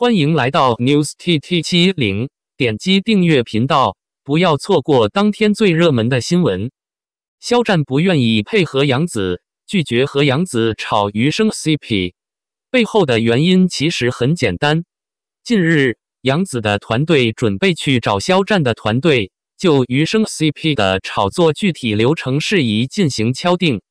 欢迎来到 News T T 七零，点击订阅频道，不要错过当天最热门的新闻。肖战不愿意配合杨紫，拒绝和杨紫炒《余生 C P》，背后的原因其实很简单。近日，杨紫的团队准备去找肖战的团队，就《余生 C P》的炒作具体流程事宜进行敲定。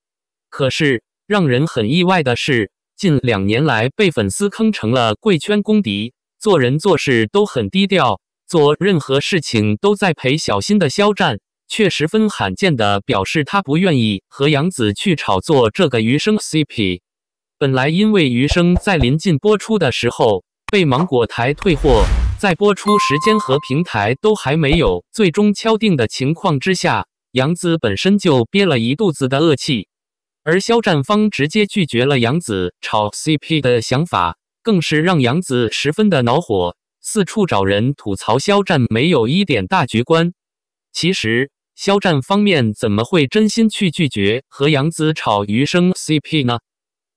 可是，让人很意外的是。近两年来被粉丝坑成了贵圈公敌，做人做事都很低调，做任何事情都在陪小心的肖战，却十分罕见的表示他不愿意和杨紫去炒作这个《余生》CP。本来因为《余生》在临近播出的时候被芒果台退货，在播出时间和平台都还没有最终敲定的情况之下，杨紫本身就憋了一肚子的恶气。而肖战方直接拒绝了杨紫炒 CP 的想法，更是让杨紫十分的恼火，四处找人吐槽肖战没有一点大局观。其实，肖战方面怎么会真心去拒绝和杨紫炒余生 CP 呢？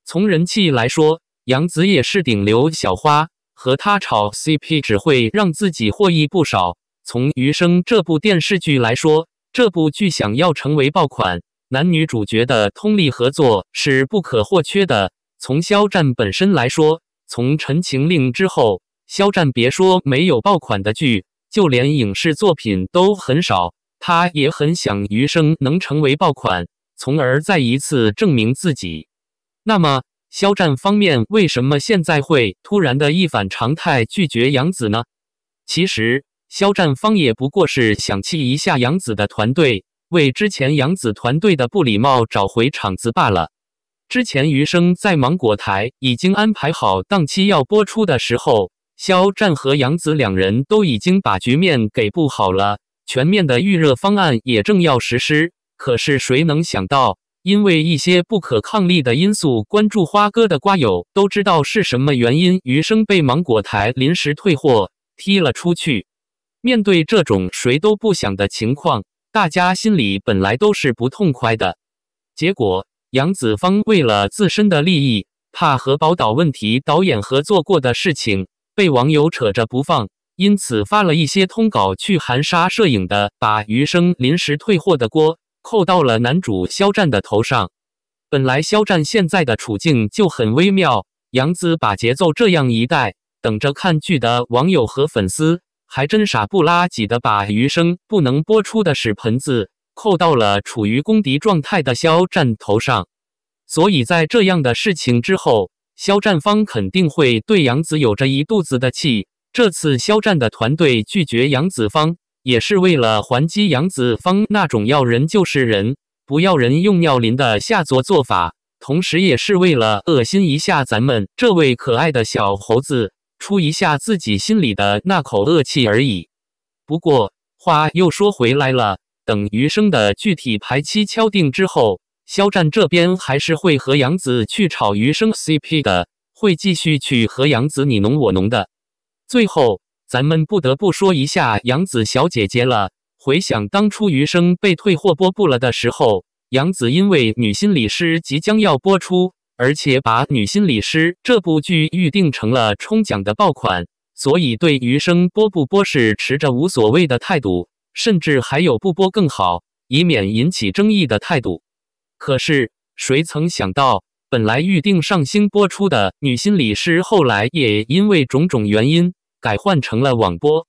从人气来说，杨紫也是顶流小花，和他炒 CP 只会让自己获益不少。从《余生》这部电视剧来说，这部剧想要成为爆款。男女主角的通力合作是不可或缺的。从肖战本身来说，从《陈情令》之后，肖战别说没有爆款的剧，就连影视作品都很少。他也很想余生能成为爆款，从而再一次证明自己。那么，肖战方面为什么现在会突然的一反常态拒绝杨紫呢？其实，肖战方也不过是想气一下杨紫的团队。为之前杨子团队的不礼貌找回场子罢了。之前《余生》在芒果台已经安排好档期要播出的时候，肖战和杨子两人都已经把局面给布好了，全面的预热方案也正要实施。可是谁能想到，因为一些不可抗力的因素，关注花哥的瓜友都知道是什么原因，《余生》被芒果台临时退货踢了出去。面对这种谁都不想的情况。大家心里本来都是不痛快的，结果杨子方为了自身的利益，怕和宝岛问题导演合作过的事情被网友扯着不放，因此发了一些通稿去含沙射影的把余生临时退货的锅扣到了男主肖战的头上。本来肖战现在的处境就很微妙，杨子把节奏这样一带，等着看剧的网友和粉丝。还真傻不拉几的，把余生不能播出的屎盆子扣到了处于公敌状态的肖战头上，所以在这样的事情之后，肖战方肯定会对杨子有着一肚子的气。这次肖战的团队拒绝杨子方，也是为了还击杨子方那种要人就是人，不要人用尿淋的下作做法，同时也是为了恶心一下咱们这位可爱的小猴子。出一下自己心里的那口恶气而已。不过话又说回来了，等《余生》的具体排期敲定之后，肖战这边还是会和杨紫去炒《余生》CP 的，会继续去和杨紫你侬我侬的。最后，咱们不得不说一下杨紫小姐姐了。回想当初《余生》被退货播不了的时候，杨紫因为《女心理师》即将要播出。而且把《女心理师》这部剧预定成了冲奖的爆款，所以对余生播不播是持着无所谓的态度，甚至还有不播更好，以免引起争议的态度。可是谁曾想到，本来预定上星播出的《女心理师》，后来也因为种种原因改换成了网播。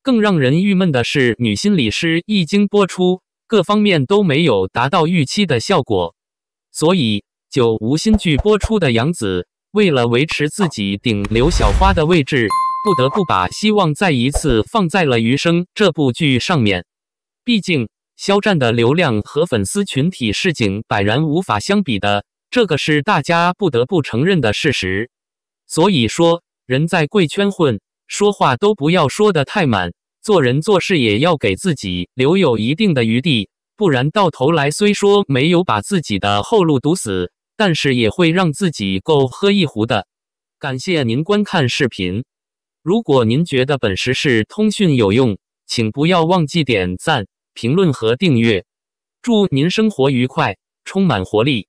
更让人郁闷的是，《女心理师》一经播出，各方面都没有达到预期的效果，所以。九无新剧播出的杨紫，为了维持自己顶流小花的位置，不得不把希望再一次放在了《余生》这部剧上面。毕竟肖战的流量和粉丝群体是井柏然无法相比的，这个是大家不得不承认的事实。所以说，人在贵圈混，说话都不要说得太满，做人做事也要给自己留有一定的余地，不然到头来虽说没有把自己的后路堵死。但是也会让自己够喝一壶的。感谢您观看视频。如果您觉得本时事通讯有用，请不要忘记点赞、评论和订阅。祝您生活愉快，充满活力。